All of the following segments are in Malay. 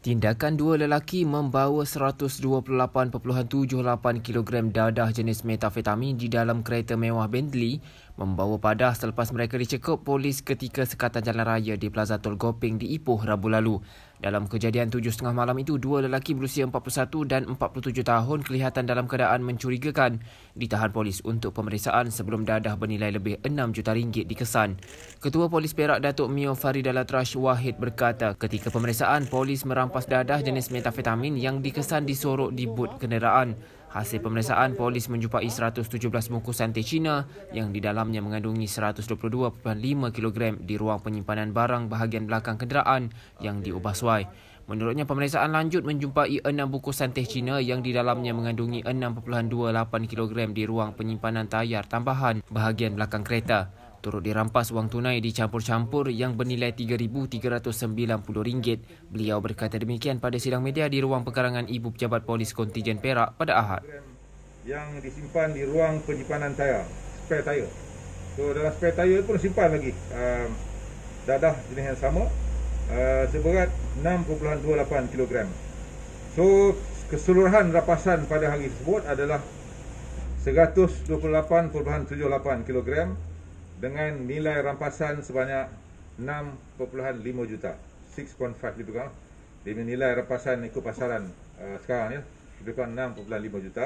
Tindakan dua lelaki membawa 128.78 kg dadah jenis metafetamin di dalam kereta mewah Bentley membawa padah selepas mereka dicekup polis ketika sekatan jalan raya di Plaza Tol Goping di Ipoh Rabu lalu. Dalam kejadian 7.30 malam itu, dua lelaki berusia 41 dan 47 tahun kelihatan dalam keadaan mencurigakan ditahan polis untuk pemeriksaan sebelum dadah bernilai lebih 6 juta ringgit dikesan. Ketua Polis Perak Datuk Mio Farida Latrash Wahid berkata, ketika pemeriksaan, polis merampas dadah jenis metafetamin yang dikesan disorok di but kenderaan. Hasil pemeriksaan polis menjumpai 117 bungkusan teh Cina yang di dalamnya mengandungi 122.5 kg di ruang penyimpanan barang bahagian belakang kenderaan yang diubah suai. Menurutnya pemeriksaan lanjut menjumpai 6 bungkusan teh Cina yang di dalamnya mengandungi 6.28 kg di ruang penyimpanan tayar tambahan bahagian belakang kereta. Turut dirampas wang tunai dicampur-campur yang bernilai RM3,390. Beliau berkata demikian pada sidang media di ruang pekarangan Ibu Pejabat Polis Kontijen Perak pada Ahad. Yang disimpan di ruang penyimpanan saya, spare tayar. So dalam spare tayar pun simpan lagi. Uh, dadah jenis yang sama. Uh, seberat 6.28 kg. So keseluruhan rapasan pada hari tersebut adalah 128.78 kg dengan nilai rampasan sebanyak 6.5 juta 6.5 lebih kurang dia nilai rampasan ikut pasaran uh, sekarang ni lebih kurang 6.5 juta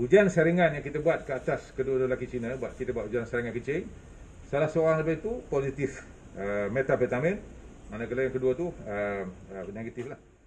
ujian saringan yang kita buat ke atas kedua-dua lelaki Cina buat, kita buat ujian saringan kecil salah seorang daripada itu positif uh, eh, metabetamin manakala yang kedua tu uh, uh, negatif lah